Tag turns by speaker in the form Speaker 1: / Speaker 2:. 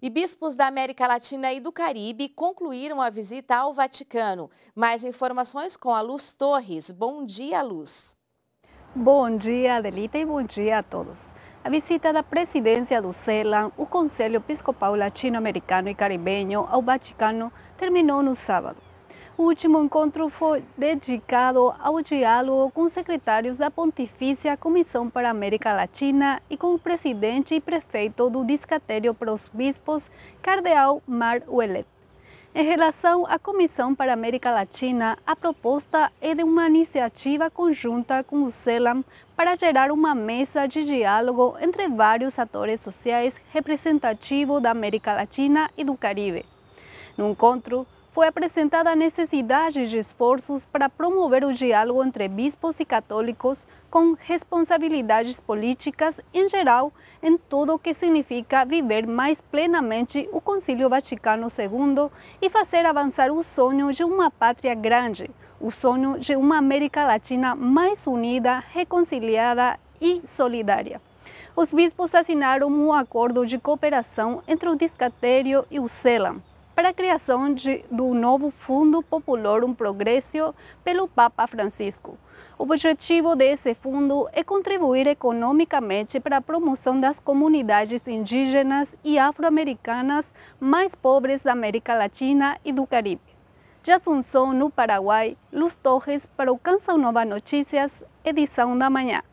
Speaker 1: E bispos da América Latina e do Caribe concluíram a visita ao Vaticano. Mais informações com a Luz Torres. Bom dia, Luz. Bom dia, Adelita, e bom dia a todos. A visita da presidência do CELAM, o Conselho Episcopal Latino-Americano e Caribenho, ao Vaticano terminou no sábado. O último encontro foi dedicado ao diálogo com secretários da Pontifícia Comissão para a América Latina e com o presidente e prefeito do Discatério para os Bispos, Cardeal Mar Ouellet. Em relação à Comissão para a América Latina, a proposta é de uma iniciativa conjunta com o CELAM para gerar uma mesa de diálogo entre vários atores sociais representativos da América Latina e do Caribe. No encontro, foi apresentada a necessidade de esforços para promover o diálogo entre bispos e católicos com responsabilidades políticas em geral em tudo o que significa viver mais plenamente o Concílio Vaticano II e fazer avançar o sonho de uma pátria grande, o sonho de uma América Latina mais unida, reconciliada e solidária os bispos assinaram um acordo de cooperação entre o Discatério e o CELAM, para a criação de, do novo Fundo Popular Um Progresso pelo Papa Francisco. O objetivo desse fundo é contribuir economicamente para a promoção das comunidades indígenas e afro-americanas mais pobres da América Latina e do Caribe. De Assunção, no Paraguai, Luz Torres para o Canção Nova Notícias, edição da manhã.